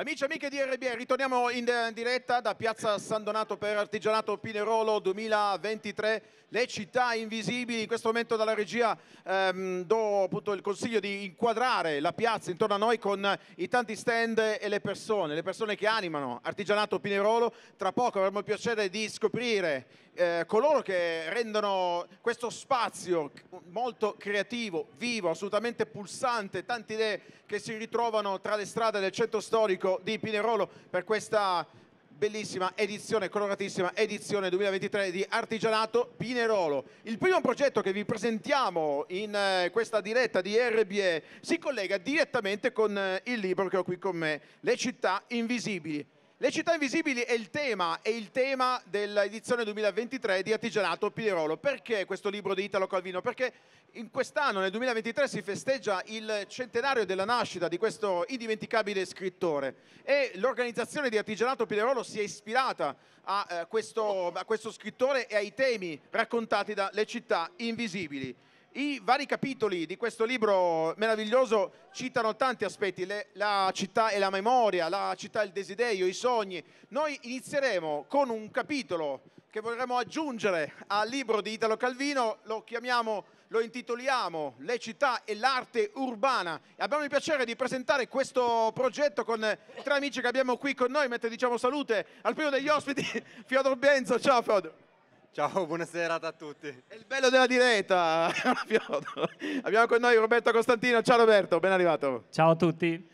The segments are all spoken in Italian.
Amici e amiche di RBR, ritorniamo in eh, diretta da Piazza San Donato per Artigianato Pinerolo 2023, le città invisibili. In questo momento dalla regia ehm, do appunto il consiglio di inquadrare la piazza intorno a noi con i tanti stand e le persone, le persone che animano Artigianato Pinerolo. Tra poco avremo il piacere di scoprire eh, coloro che rendono questo spazio molto creativo, vivo, assolutamente pulsante, tante idee che si ritrovano tra le strade del centro storico di Pinerolo per questa bellissima edizione, coloratissima edizione 2023 di Artigianato Pinerolo. Il primo progetto che vi presentiamo in eh, questa diretta di RBE si collega direttamente con eh, il libro che ho qui con me, Le città invisibili. Le città invisibili è il tema, è il tema dell'edizione 2023 di Artigianato Pirolo. Perché questo libro di Italo Calvino? Perché in quest'anno, nel 2023, si festeggia il centenario della nascita di questo indimenticabile scrittore e l'organizzazione di Artigianato Pirolo si è ispirata a, eh, questo, a questo scrittore e ai temi raccontati dalle città invisibili. I vari capitoli di questo libro meraviglioso citano tanti aspetti, le, la città e la memoria, la città e il desiderio, i sogni. Noi inizieremo con un capitolo che vorremmo aggiungere al libro di Italo Calvino, lo chiamiamo, lo intitoliamo Le città e l'arte urbana. Abbiamo il piacere di presentare questo progetto con tre amici che abbiamo qui con noi, mentre diciamo salute al primo degli ospiti, Fiodor Benzo. Ciao Fiodor. Ciao, buonasera a tutti. È il bello della diretta, Abbiamo con noi Roberto Costantino. Ciao Roberto, ben arrivato. Ciao a tutti.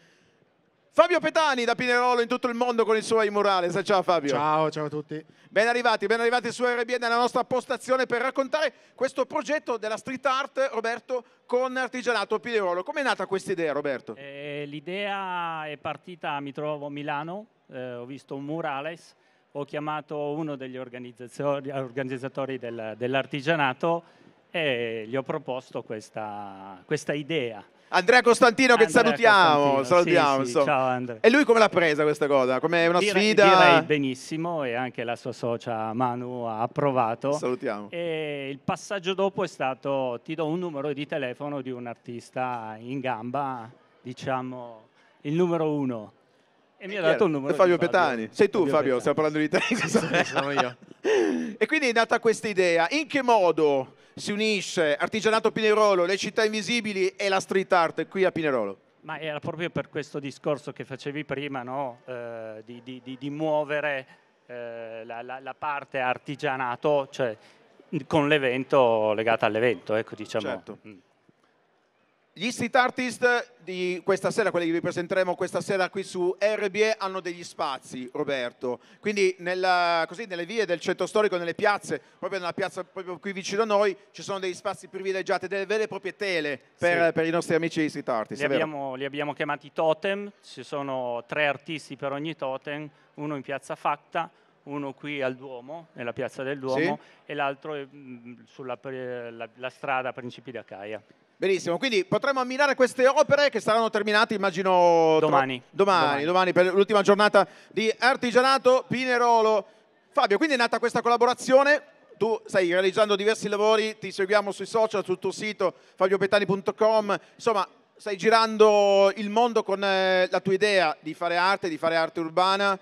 Fabio Petani da Pinerolo in tutto il mondo con i suoi murales. Ciao Fabio. Ciao, ciao a tutti. Ben arrivati, ben arrivati su RBN nella nostra postazione per raccontare questo progetto della street art, Roberto, con Artigianato Pinerolo. Com'è nata questa idea, Roberto? Eh, l'idea è partita, mi trovo a Milano, eh, ho visto un murales ho chiamato uno degli organizzatori, organizzatori del, dell'artigianato e gli ho proposto questa, questa idea. Andrea Costantino che salutiamo, Costantino, salutiamo sì, sì, ciao Andrea. E lui come l'ha presa questa cosa? Come una direi, sfida? Direi benissimo e anche la sua socia Manu ha approvato. Salutiamo. E il passaggio dopo è stato ti do un numero di telefono di un artista in gamba, diciamo il numero uno. E mi ha dato il numero. Fabio, Fabio Petani. Sei tu, Fabio, Fabio stiamo parlando di te. Sì, sì, sono io. e quindi è nata questa idea. In che modo si unisce Artigianato Pinerolo, le città invisibili e la street art qui a Pinerolo? Ma era proprio per questo discorso che facevi prima, no? eh, di, di, di, di, muovere eh, la, la, la, parte artigianato, cioè con l'evento legata all'evento, ecco diciamo. Certo. Mm. Gli street artist di questa sera, quelli che vi presenteremo questa sera qui su RBE, hanno degli spazi, Roberto. Quindi nella, così, nelle vie del centro storico, nelle piazze, proprio nella piazza proprio qui vicino a noi, ci sono degli spazi privilegiati, delle vere e proprie tele per, sì. per i nostri amici di street artist. Li abbiamo, li abbiamo chiamati totem, ci sono tre artisti per ogni totem, uno in piazza Facta, uno qui al Duomo, nella piazza del Duomo, sì. e l'altro eh, sulla la, la strada Principi d'Acaia. Benissimo, quindi potremo ammirare queste opere che saranno terminate immagino domani, tra... domani, domani. domani per l'ultima giornata di artigianato Pinerolo. Fabio, quindi è nata questa collaborazione, tu stai realizzando diversi lavori, ti seguiamo sui social, sul tuo sito fabiopetani.com, insomma stai girando il mondo con eh, la tua idea di fare arte, di fare arte urbana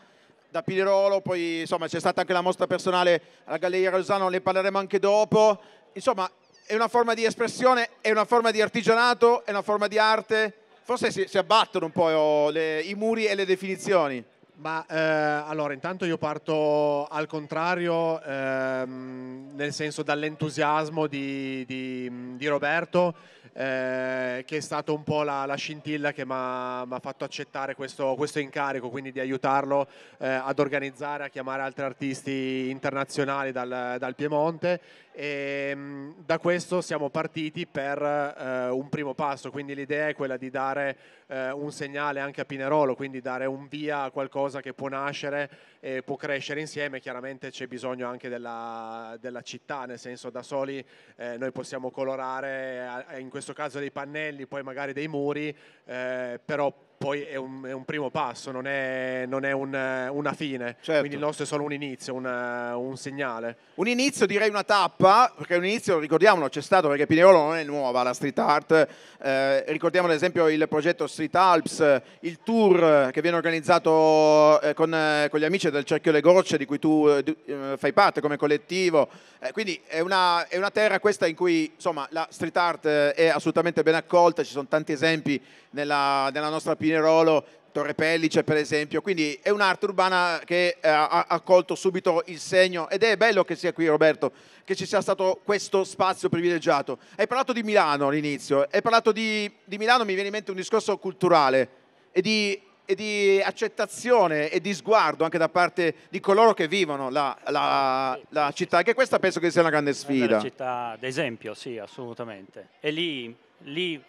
da Pirolo, poi insomma c'è stata anche la mostra personale alla Galleria Rosano, ne parleremo anche dopo. Insomma, è una forma di espressione, è una forma di artigianato, è una forma di arte. Forse si, si abbattono un po' le, i muri e le definizioni. Ma eh, allora, intanto io parto al contrario, ehm, nel senso dall'entusiasmo di, di, di Roberto eh, che è stato un po' la, la scintilla che mi ha fatto accettare questo, questo, incarico, quindi di aiutarlo eh, ad organizzare, a chiamare altri artisti internazionali dal, dal Piemonte e ehm, da questo siamo partiti per eh, un primo passo, quindi l'idea è quella di dare eh, un segnale anche a Pinerolo, quindi dare un via a qualcosa che può nascere e può crescere insieme, chiaramente c'è bisogno anche della, della città, nel senso da soli eh, noi possiamo colorare eh, in questo caso dei pannelli, poi magari dei muri, eh, però poi è un, è un primo passo, non è, non è un, eh, una fine. Certo. Quindi il nostro è solo un inizio, un, eh, un, segnale. Un inizio, direi una tappa, perché un inizio, ricordiamolo, c'è stato perché Pinerolo non è nuova la street art. Eh, ricordiamo ad esempio il progetto Street Alps, il tour che viene organizzato eh, con, eh, con, gli amici del Cerchio Le Gocce, di cui tu eh, fai parte come collettivo. quindi è una, è una terra questa in cui insomma, la street art è assolutamente ben accolta, ci sono tanti esempi nella, nella nostra Pinerolo Pinerolo, Torre Pellice per esempio, quindi è un'arte urbana che eh, ha, ha colto subito il segno ed è bello che sia qui Roberto, che ci sia stato questo spazio privilegiato. Hai parlato di Milano all'inizio, hai parlato di, di, Milano, mi viene in mente un discorso culturale e di, e di, accettazione e di sguardo anche da parte di coloro che vivono la, la, la città, anche questa penso che sia una grande sfida. È una città d'esempio, sì, assolutamente. E lì, lì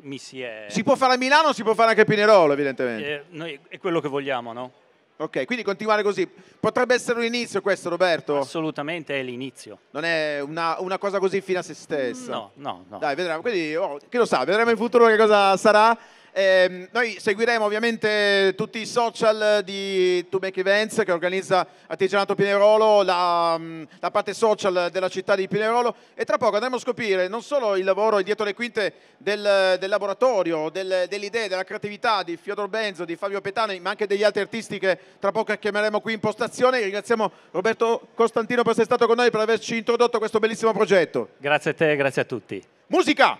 mi si è... Si può fare a Milano, si può fare anche a Pinerolo, evidentemente. Eh, noi, è quello che vogliamo, no? Ok, quindi continuare così. Potrebbe essere un inizio questo, Roberto? Assolutamente è l'inizio. Non è una, una cosa così fine a se stessa? No, no, no. Dai, vedremo. Quindi, oh, chi lo sa, vedremo in futuro che cosa sarà. Eh, noi seguiremo ovviamente tutti i social di To Make Events che organizza Artigianato Pinerolo, la, mm, la parte social della città di Pinerolo e tra poco andremo a scoprire non solo il lavoro dietro le quinte del, del laboratorio, del, delle idee, della creatività di Fiodor Benzo, di Fabio Petani, ma anche degli altri artisti che tra poco chiameremo qui in postazione. Ringraziamo Roberto Costantino per essere stato con noi, per averci introdotto questo bellissimo progetto. Grazie a te, e grazie a tutti. Musica!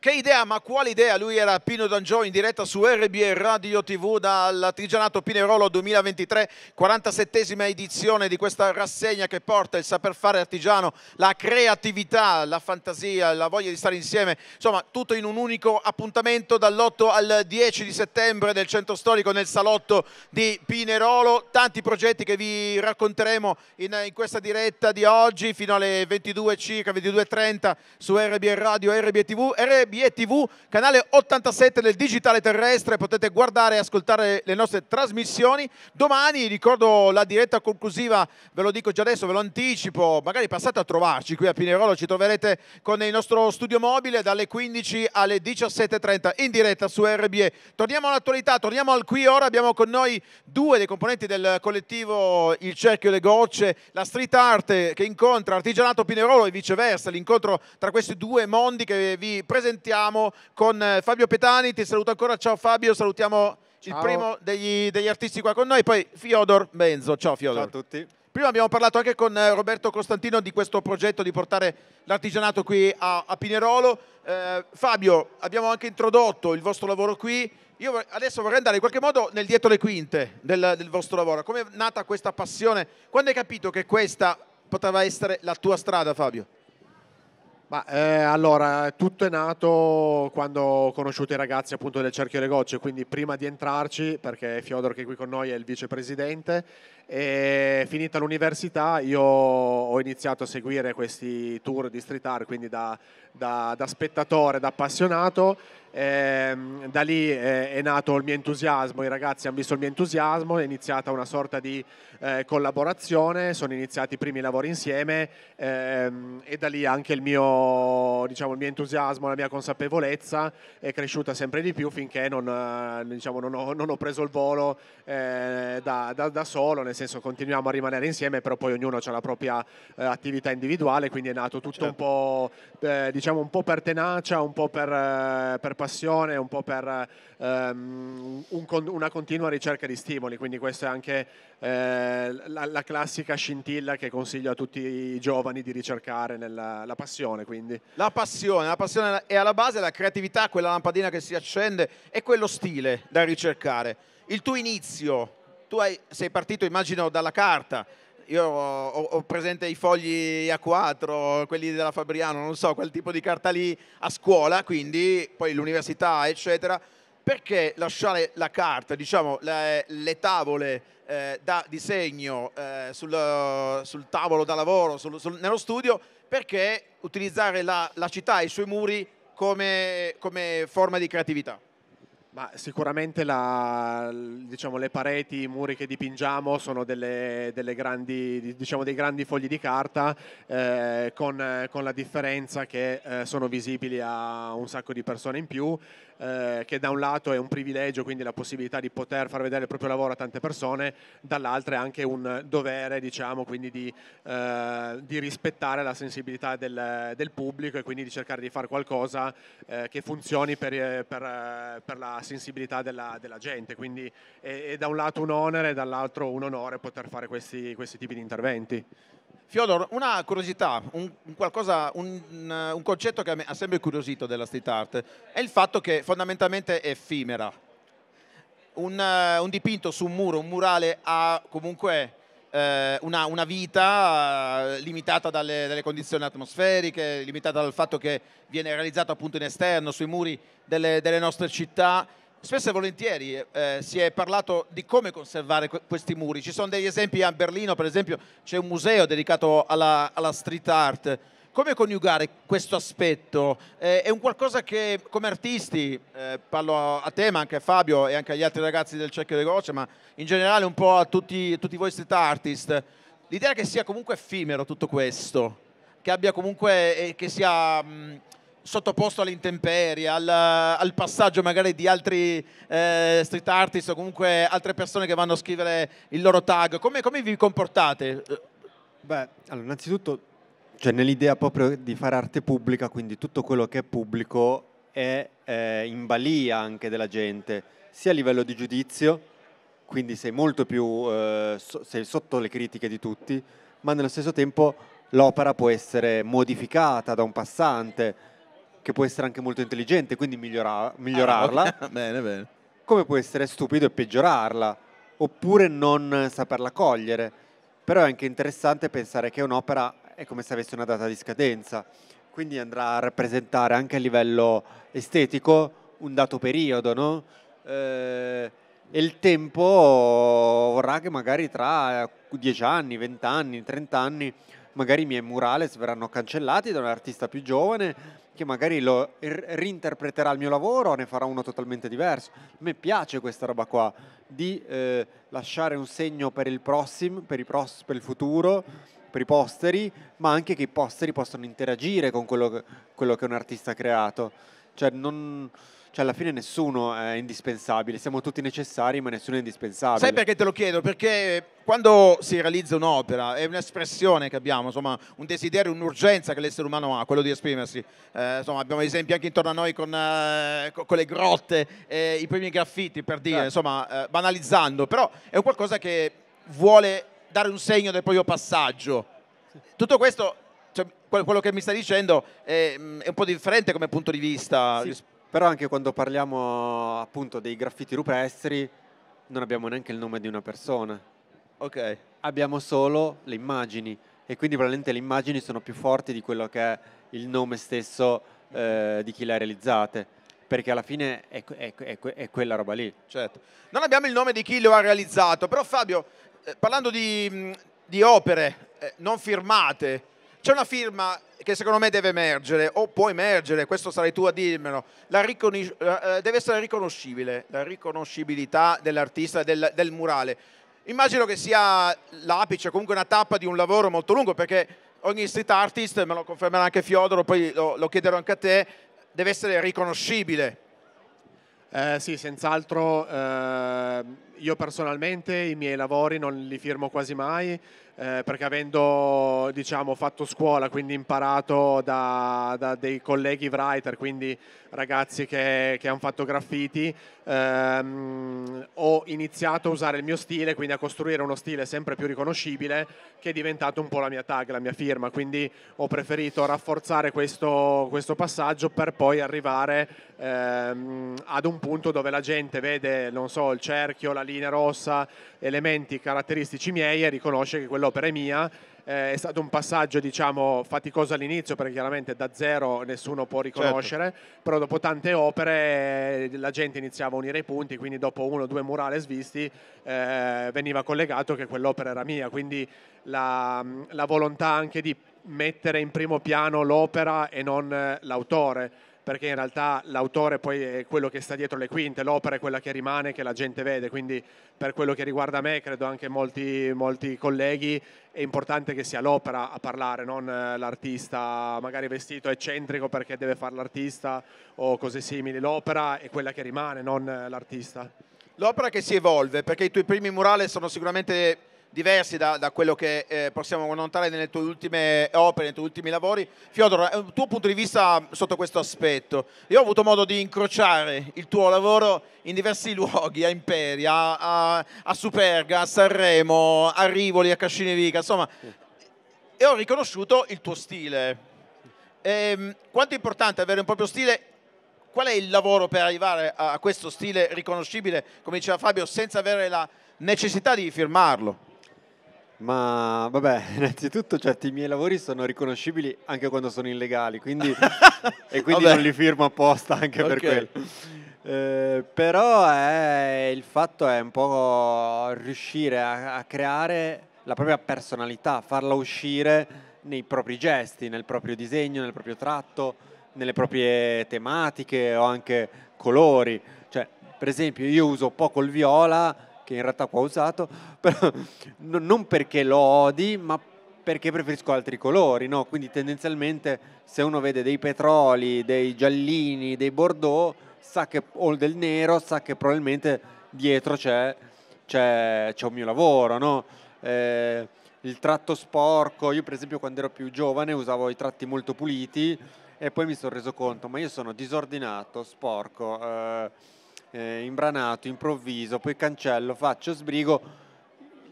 Che idea, ma quale idea? Lui era Pino D'Angio in diretta su RBR Radio TV dall'artigianato Pinerolo 2023, 47esima edizione di questa rassegna che porta il saper fare artigiano, la creatività, la fantasia, la voglia di stare insieme, insomma tutto in un unico appuntamento dall'8 al 10 di settembre del centro storico nel salotto di Pinerolo. Tanti progetti che vi racconteremo in, in questa diretta di oggi fino alle 22 circa, 22.30 su RBR Radio, RB TV. RB BE TV, canale 87 del digitale terrestre, potete guardare e ascoltare le nostre trasmissioni. Domani, ricordo la diretta conclusiva, ve lo dico già adesso, ve lo anticipo, magari passate a trovarci qui a Pinerolo, ci troverete con il nostro studio mobile dalle 15 alle 17.30 in diretta su RBE. Torniamo all'attualità, torniamo al qui ora, abbiamo con noi due dei componenti del collettivo Il Cerchio Le Gocce, la street art che incontra Artigianato Pinerolo e viceversa, l'incontro tra questi due mondi che vi presentiamo sentiamo con eh, Fabio Petani, ti saluto ancora, ciao Fabio, salutiamo ciao. il primo degli, degli, artisti qua con noi, poi Fiodor Benzo, ciao Fiodor. Ciao a tutti. Prima abbiamo parlato anche con eh, Roberto Costantino di questo progetto di portare l'artigianato qui a, a Pinerolo. Eh, Fabio, abbiamo anche introdotto il vostro lavoro qui. Io adesso vorrei andare in qualche modo nel dietro le quinte del, del vostro lavoro. Come è nata questa passione? Quando hai capito che questa poteva essere la tua strada, Fabio? Ma, eh, allora, tutto è nato quando ho conosciuto i ragazzi appunto del Cerchio delle Gocce, quindi prima di entrarci, perché Fiodor che è qui con noi è il vicepresidente, e finita l'università io ho iniziato a seguire questi tour di street art, quindi da, da, da spettatore, da appassionato eh, da lì eh, è nato il mio entusiasmo, i ragazzi hanno visto il mio entusiasmo, è iniziata una sorta di eh, collaborazione, sono iniziati i primi lavori insieme ehm, e da lì anche il mio, diciamo, il mio, entusiasmo, la mia consapevolezza è cresciuta sempre di più finché non, eh, diciamo, non, ho, non ho, preso il volo eh, da, da, da, solo, nel senso continuiamo a rimanere insieme, però poi ognuno ha la propria eh, attività individuale, quindi è nato tutto certo. un, po', diciamo, un po' per tenacia, un po' per, per passione, un po' per ehm, un, una continua ricerca di stimoli, quindi questa è anche eh, la, la, classica scintilla che consiglio a tutti i giovani di ricercare nella la passione. Quindi. La passione, la passione è alla base, la creatività, quella lampadina che si accende e quello stile da ricercare. Il tuo inizio, tu hai, sei partito immagino dalla carta, io ho, ho, presente i fogli A4, quelli della Fabriano, non so, quel tipo di carta lì a scuola, quindi poi l'università, eccetera. Perché lasciare la carta, diciamo, le, le tavole eh, da disegno eh, sul, sul, tavolo da lavoro, sul, sul, nello studio, perché utilizzare la, la città e i suoi muri come, come forma di creatività? Ma sicuramente la, diciamo, le pareti, i muri che dipingiamo sono delle, delle grandi, diciamo, dei grandi fogli di carta eh, con, con, la differenza che eh, sono visibili a un sacco di persone in più, eh, che da un lato è un privilegio, quindi la possibilità di poter far vedere il proprio lavoro a tante persone, dall'altro è anche un dovere diciamo, quindi di, eh, di rispettare la sensibilità del, del, pubblico e quindi di cercare di fare qualcosa eh, che funzioni per, eh, per, per la sensibilità della, della gente, quindi è, è, da un lato un onere e dall'altro un onore poter fare questi, questi tipi di interventi. Fiodor, una curiosità, un, un, qualcosa, un, un concetto che ha sempre curiosito della street art è il fatto che fondamentalmente è effimera. Un, un dipinto su un muro, un murale ha comunque eh, una, una, vita eh, limitata dalle, dalle, condizioni atmosferiche, limitata dal fatto che viene realizzato appunto in esterno, sui muri delle, delle nostre città. Spesso e volentieri eh, eh si è parlato di come conservare questi muri. Ci sono degli esempi a Berlino, per esempio, c'è un museo dedicato alla, alla street art come coniugare questo aspetto? Eh, è un qualcosa che come artisti, eh, parlo a te ma anche a Fabio e anche agli altri ragazzi del Cerchio di Croce, ma in generale un po' a tutti, a tutti voi street artist, l'idea che sia comunque effimero tutto questo, che abbia comunque, eh, che sia... Mh, mm, sottoposto alle al, al, passaggio magari di altri eh, street artist o comunque altre persone che vanno a scrivere il loro tag. Come, come vi comportate? Beh, allora, innanzitutto cioè nell'idea proprio di fare arte pubblica, quindi tutto quello che è pubblico è eh, in balia anche della gente, sia a livello di giudizio, quindi sei molto più eh, so, sei sotto le critiche di tutti, ma nello stesso tempo l'opera può essere modificata da un passante, che può essere anche molto intelligente, quindi migliora, migliorarla. Ah, okay. bene, bene. Come può essere stupido e peggiorarla, oppure non saperla cogliere. Però è anche interessante pensare che un'opera è come se avesse una data di scadenza, quindi andrà a rappresentare anche a livello estetico un dato periodo, no? eh, e il tempo vorrà che magari tra dieci anni, vent'anni, trent'anni, magari i miei murales verranno cancellati da un artista più giovane che magari lo reinterpreterà il mio lavoro o ne farà uno totalmente diverso. A me piace questa roba qua, di eh, lasciare un segno per il prossimo, per, i pross- per il futuro per i posteri, ma anche che i posteri possano interagire con quello che, quello che un artista ha creato. Cioè, non, cioè, alla fine nessuno è indispensabile, siamo tutti necessari, ma nessuno è indispensabile. Sai perché te lo chiedo? Perché quando si realizza un'opera è un'espressione che abbiamo, insomma, un desiderio, un'urgenza che l'essere umano ha, quello di esprimersi. Eh, insomma, abbiamo esempi anche intorno a noi con, eh, con le grotte, eh, i primi graffiti, per dire, certo. insomma, eh, banalizzando, però è un qualcosa che vuole dare un segno del proprio passaggio. Tutto questo, cioè, quello che mi stai dicendo, è, mm, è, un po' differente come punto di vista. Sì, però anche quando parliamo appunto dei graffiti rupestri, non abbiamo neanche il nome di una persona. Ok. Abbiamo solo le immagini e quindi probabilmente le immagini sono più forti di quello che è il nome stesso eh, di chi le ha realizzate perché alla fine è, è, è, è, quella roba lì. Certo. Non abbiamo il nome di chi lo ha realizzato, però Fabio, eh, parlando di, mm, di opere eh, non firmate, c'è una firma che secondo me deve emergere, o può emergere, questo sarai tu a dirmelo, ricon- eh, deve essere riconoscibile, la riconoscibilità dell'artista, del, del murale. Immagino che sia l'apice, comunque una tappa di un lavoro molto lungo, perché ogni street artist, me lo confermerà anche Fiodoro, poi lo, lo chiederò anche a te, deve essere riconoscibile. Eh, sì, senz'altro eh, io personalmente i miei lavori non li firmo quasi mai, eh, perché avendo diciamo, fatto scuola, quindi imparato da, da dei colleghi writer, quindi ragazzi che, che hanno fatto graffiti, ehm, ho iniziato a usare il mio stile, quindi a costruire uno stile sempre più riconoscibile che è diventato un po' la mia tag, la mia firma, quindi ho preferito rafforzare questo, questo passaggio per poi arrivare ehm, ad un punto dove la gente vede, non so, il cerchio, la linea rossa, elementi caratteristici miei e riconosce che quello quell'opera è mia, eh, è stato un passaggio diciamo faticoso all'inizio perché chiaramente da zero nessuno può riconoscere, certo. però dopo tante opere eh, la gente iniziava a unire i punti, quindi dopo uno o due murali svisti eh, veniva collegato che quell'opera era mia, quindi la, la volontà anche di mettere in primo piano l'opera e non eh, l'autore perché in realtà l'autore poi è quello che sta dietro le quinte, l'opera è quella che rimane, che la gente vede, quindi per quello che riguarda me, credo anche molti, molti colleghi, è importante che sia l'opera a parlare, non eh, l'artista magari vestito eccentrico perché deve fare l'artista o cose simili, l'opera è quella che rimane, non eh, l'artista. L'opera che si evolve, perché i tuoi primi murali sono sicuramente diversi da, da quello che eh, possiamo notare nelle tue ultime opere, nei tuoi ultimi lavori. Fiodor, il eh, tuo punto di vista sotto questo aspetto. Io ho avuto modo di incrociare il tuo lavoro in diversi luoghi, a Imperia, a, a, Superga, a Sanremo, a Rivoli, a Cascinevica, insomma, e ho riconosciuto il tuo stile. E, ehm, quanto è importante avere un proprio stile qual è il lavoro per arrivare a questo stile riconoscibile, come diceva Fabio, senza avere la necessità di firmarlo? Ma vabbè, innanzitutto certi i miei lavori sono riconoscibili anche quando sono illegali, quindi, e quindi vabbè. non li firmo apposta anche okay. per quello. Eh, però è, il fatto è un po' riuscire a, a creare la propria personalità, farla uscire nei propri gesti, nel proprio disegno, nel proprio tratto, nelle proprie tematiche o anche colori. Cioè, per esempio, io uso poco il viola che in realtà qua ho usato, però, non perché lo odi, ma perché preferisco altri colori, no? Quindi tendenzialmente se uno vede dei petroli, dei giallini, dei bordeaux, sa che, o del nero, sa che probabilmente dietro c'è, c'è, c'è un mio lavoro, no? Eh, il tratto sporco, io per esempio quando ero più giovane usavo i tratti molto puliti e poi mi sono reso conto, ma io sono disordinato, sporco. Eh, eh, imbranato, improvviso, poi cancello, faccio sbrigo,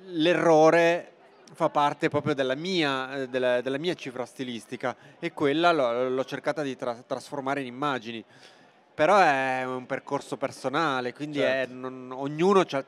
l'errore fa parte proprio della mia, eh, della, della mia cifra stilistica e quella l'ho cercata di tra trasformare in immagini. Però è un percorso personale, quindi certo. è, non, ognuno ha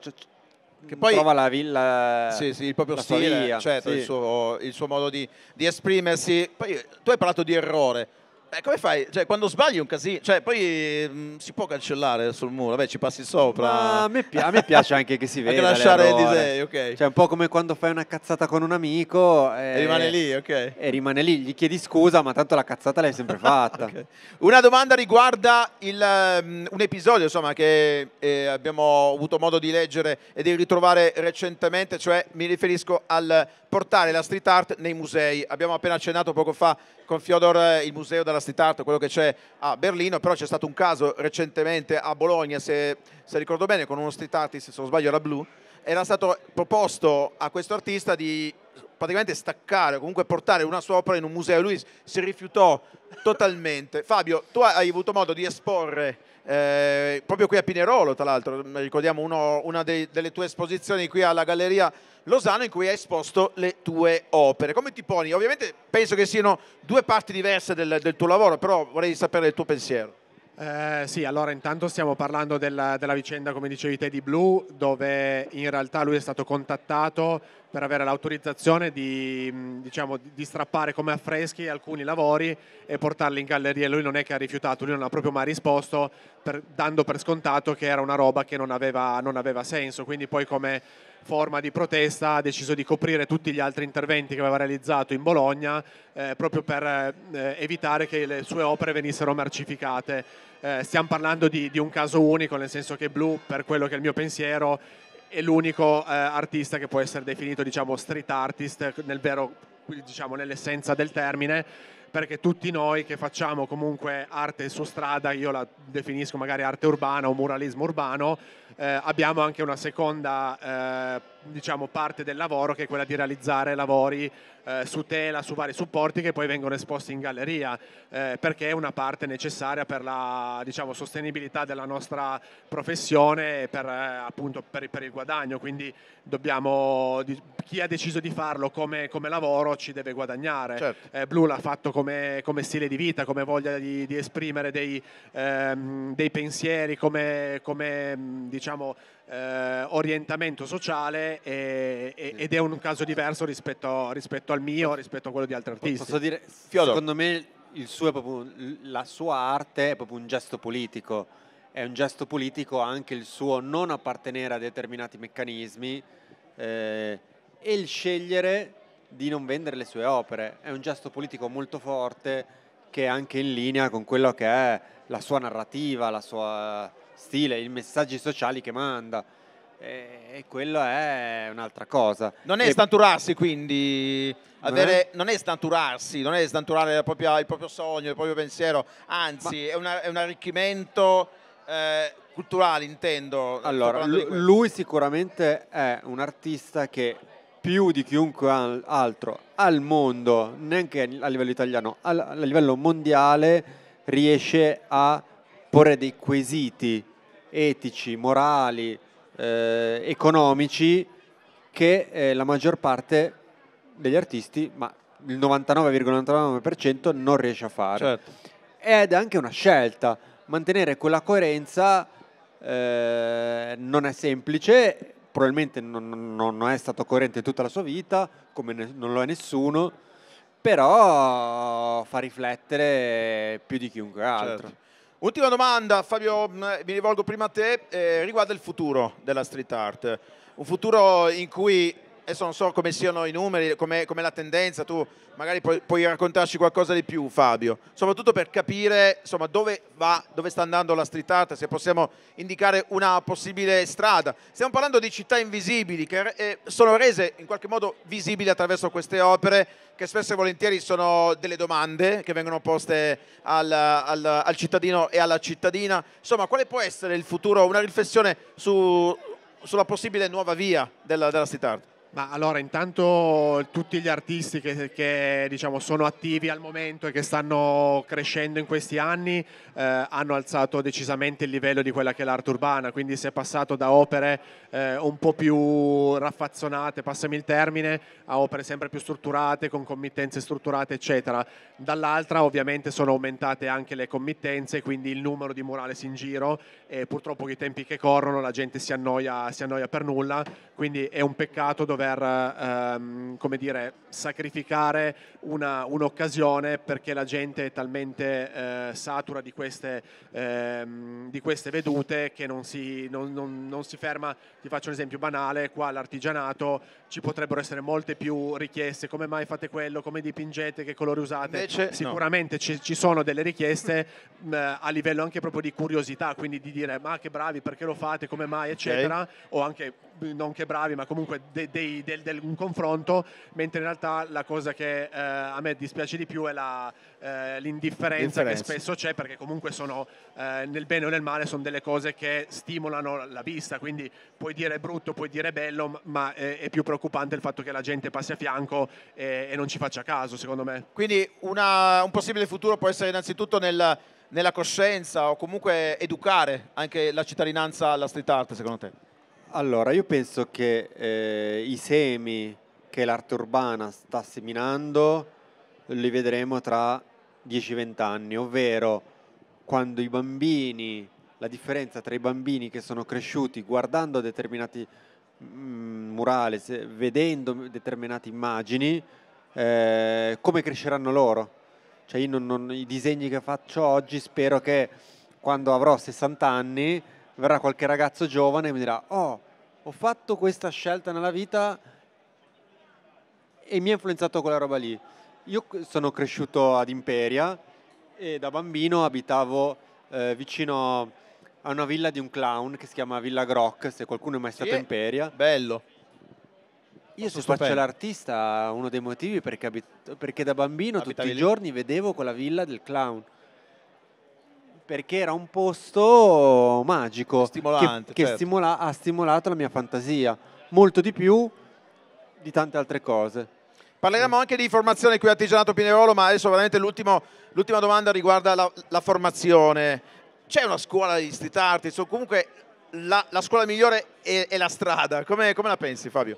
che poi trova la villa sì, sì, il proprio stile, certo, sì. il, suo, il, suo, modo di, di esprimersi. Poi, tu hai parlato di errore. Beh, come fai? Cioè, quando sbagli un casino, cioè, poi mh, mm, si può cancellare sul muro, vabbè, ci passi sopra. Ma a me, pi- a me piace anche che si veda. lasciare il disegno, ok. Cioè, un po' come quando fai una cazzata con un amico e, eh, e rimane lì, ok. E rimane lì, gli chiedi scusa, ma tanto la cazzata l'hai sempre fatta. okay. Una domanda riguarda il, um, un episodio, insomma, che eh, abbiamo avuto modo di leggere e di ritrovare recentemente, cioè mi riferisco al portare la street art nei musei. Abbiamo appena accennato poco fa con Fiodor eh, il museo della parassitato quello che c'è a Berlino, però c'è stato un caso recentemente a Bologna, se, se ricordo bene, con uno street artist, se non sbaglio era Blu, era stato proposto a questo artista di praticamente staccare, comunque portare una sua opera in un museo. Lui si rifiutò totalmente. Fabio, tu hai avuto modo di esporre eh, proprio qui a Pinerolo, tra l'altro, mm, ricordiamo uno, una dei, delle tue esposizioni qui alla Galleria Losano in cui hai esposto le tue opere. Come ti poni? Ovviamente penso che siano due parti diverse del, del tuo lavoro, però vorrei sapere il tuo pensiero. Eh, sì, allora intanto stiamo parlando della, della, vicenda, come dicevi te, di Blue, dove in realtà lui è stato contattato per avere l'autorizzazione di, mm, diciamo, di strappare come affreschi alcuni lavori e portarli in galleria. Lui non è che ha rifiutato, lui non ha proprio mai risposto, per, dando per scontato che era una roba che non aveva, non aveva senso. Quindi poi come forma di protesta ha deciso di coprire tutti gli altri interventi che aveva realizzato in Bologna eh, proprio per eh, evitare che le sue opere venissero mercificate. Eh, stiamo parlando di, di, un caso unico, nel senso che Blue, per quello che è il mio pensiero, è l'unico eh, artista che può essere definito diciamo, street artist nel vero, diciamo, nell'essenza del termine perché tutti noi che facciamo comunque arte su strada, io la definisco magari arte urbana o muralismo urbano, eh, abbiamo anche una seconda eh, diciamo, parte del lavoro che è quella di realizzare lavori eh, su tela, su vari supporti che poi vengono esposti in galleria, eh, perché è una parte necessaria per la diciamo, sostenibilità della nostra professione e per, eh, appunto, per, per, il guadagno. Quindi dobbiamo, di, chi ha deciso di farlo come, come lavoro ci deve guadagnare. Certo. Eh, Blu l'ha fatto come, come, stile di vita, come voglia di, di esprimere dei, ehm, dei pensieri, come, come diciamo, eh, orientamento sociale e, e, ed è un caso diverso rispetto, rispetto, al mio, rispetto a quello di altri artisti. Posso dire, Fiodor. secondo me proprio, la sua arte è proprio un gesto politico, è un gesto politico anche il suo non appartenere a determinati meccanismi eh, e il scegliere di non vendere le sue opere, è un gesto politico molto forte che è anche in linea con quello che è la sua narrativa, la sua stile, i messaggi sociali che manda. E, quello è un'altra cosa. Non è stanturarsi quindi, eh? avere, eh? non è stanturarsi, non è stanturare propria, il proprio sogno, il proprio pensiero, anzi Ma... è, una, è, un arricchimento eh, culturale intendo. Allora, lui sicuramente è un artista che più di chiunque altro al mondo, neanche a livello italiano, a livello mondiale riesce a porre dei quesiti etici, morali, eh, economici che eh, la maggior parte degli artisti, ma il 99,99% ,99 non riesce a fare. Certo. Ed è anche una scelta, mantenere quella coerenza eh, non è semplice, probabilmente non, non, è stato coerente tutta la sua vita, come ne, non lo è nessuno, però fa riflettere più di chiunque altro. Certo. Ultima domanda, Fabio, mm, eh, mi rivolgo prima a te, eh, riguarda il futuro della street art. Un futuro in cui adesso non so come siano i numeri, come com la tendenza, tu magari puoi, puoi, raccontarci qualcosa di più Fabio, soprattutto per capire insomma, dove, va, dove sta andando la street art, se possiamo indicare una possibile strada. Stiamo parlando di città invisibili che eh, sono rese in qualche modo visibili attraverso queste opere che spesso e volentieri sono delle domande che vengono poste al, al, al cittadino e alla cittadina. Insomma, quale può essere il futuro, una riflessione su, sulla possibile nuova via della, della street art? Ma allora intanto tutti gli artisti che, che diciamo, sono attivi al momento e che stanno crescendo in questi anni eh, hanno alzato decisamente il livello di quella che è l'arte urbana, quindi si è passato da opere eh, un po' più raffazzonate, passami il termine, a opere sempre più strutturate, con committenze strutturate eccetera. Dall'altra ovviamente sono aumentate anche le committenze, quindi il numero di murales in giro e purtroppo i tempi che corrono la gente si annoia, si annoia per nulla, quindi è un peccato dove dover ehm, come dire, sacrificare una, un'occasione perché la gente è talmente eh, satura di queste, ehm, di queste, vedute che non si, non, non, non si, ferma. Ti faccio un esempio banale, qua all'artigianato ci potrebbero essere molte più richieste, come mai fate quello, come dipingete, che colori usate. Invece, Sicuramente no. ci, ci, sono delle richieste mh, eh, a livello anche proprio di curiosità, quindi di dire ma che bravi, perché lo fate, come mai, eccetera, okay. o anche non che bravi, ma comunque de, de, de, de, un confronto, mentre in realtà la cosa che eh, a me dispiace di più è la, eh, l'indifferenza che spesso c'è, perché comunque sono, eh, nel bene o nel male, sono delle cose che stimolano la vista, quindi puoi dire brutto, puoi dire bello, ma è, è più preoccupante il fatto che la gente passi a fianco e, e non ci faccia caso, secondo me. Quindi una, un possibile futuro può essere innanzitutto nel nella coscienza o comunque educare anche la cittadinanza alla street art secondo te? Allora, io penso che eh, i semi che l'arte urbana sta seminando li vedremo tra 10-20 anni, ovvero quando i bambini, la differenza tra i bambini che sono cresciuti guardando determinati mm, murali, vedendo determinate immagini, eh, come cresceranno loro. Cioè non, non, i disegni che faccio oggi spero che quando avrò 60 anni verrà qualche ragazzo giovane e mi dirà, oh, ho fatto questa scelta nella vita e mi ha influenzato quella roba lì. Io sono cresciuto ad Imperia e da bambino abitavo eh, vicino a una villa di un clown che si chiama Villa Grock, se qualcuno è mai stato sì, Imperia. Bello. Io se faccio l'artista, uno dei motivi perché, abit- perché da bambino Abitavi tutti lì? i giorni vedevo quella villa del clown perché era un posto magico Stimolante, che, che certo. stimola, ha stimolato la mia fantasia molto di più di tante altre cose. Parleremo anche di formazione qui a Tigianato Pinerolo, ma adesso veramente l'ultima domanda riguarda la, la formazione. C'è una scuola di street artist o comunque la, la scuola migliore è, è la strada. Come, come la pensi Fabio?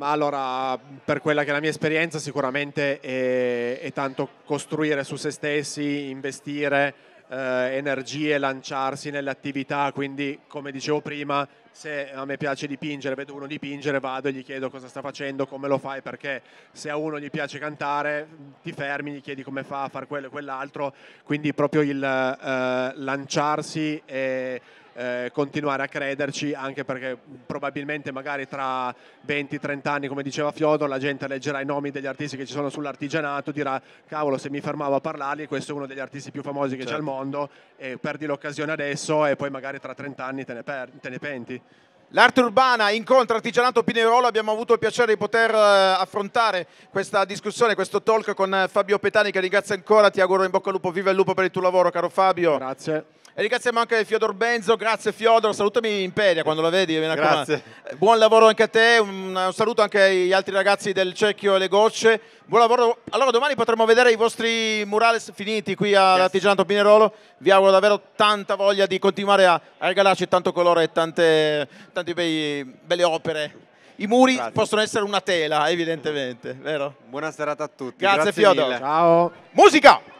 Allora, per quella che è la mia esperienza sicuramente è, è tanto costruire su se stessi, investire, eh, energie lanciarsi nelle attività, quindi come dicevo prima, se a me piace dipingere, vedo uno dipingere, vado e gli chiedo cosa sta facendo, come lo fai, perché se a uno gli piace cantare, ti fermi, gli chiedi come fa a fare quello e quell'altro, quindi proprio il eh, lanciarsi e eh, continuare a crederci anche perché probabilmente magari tra 20-30 anni come diceva Fiodor la gente leggerà i nomi degli artisti che ci sono sull'artigianato dirà cavolo se mi fermavo a parlargli questo è uno degli artisti più famosi che certo. c'è al certo. mondo e perdi l'occasione adesso e poi magari tra 30 anni te ne, per- te ne penti L'arte urbana incontra Artigianato Pinerolo, abbiamo avuto il piacere di poter eh, affrontare questa discussione, questo talk con eh, Fabio Petani che ringrazio ancora, ti auguro in bocca al lupo, viva il lupo per il tuo lavoro caro Fabio. Grazie. E ringraziamo anche Fiodor Benzo, grazie Fiodor, salutami Imperia quando la vedi. Grazie. Eh, buon lavoro anche a te, un saluto anche agli altri ragazzi del Cecchio e le Gocce. Buon lavoro. Allora domani potremo vedere i vostri murales finiti qui all'artigianato Pinerolo. Vi auguro davvero tanta voglia di continuare a regalarci tanto colore e tante, tante bei, belle opere. I muri Grazie. possono essere una tela, evidentemente, vero? Buona serata a tutti. Grazie, Grazie Fiodor. Ciao. Musica!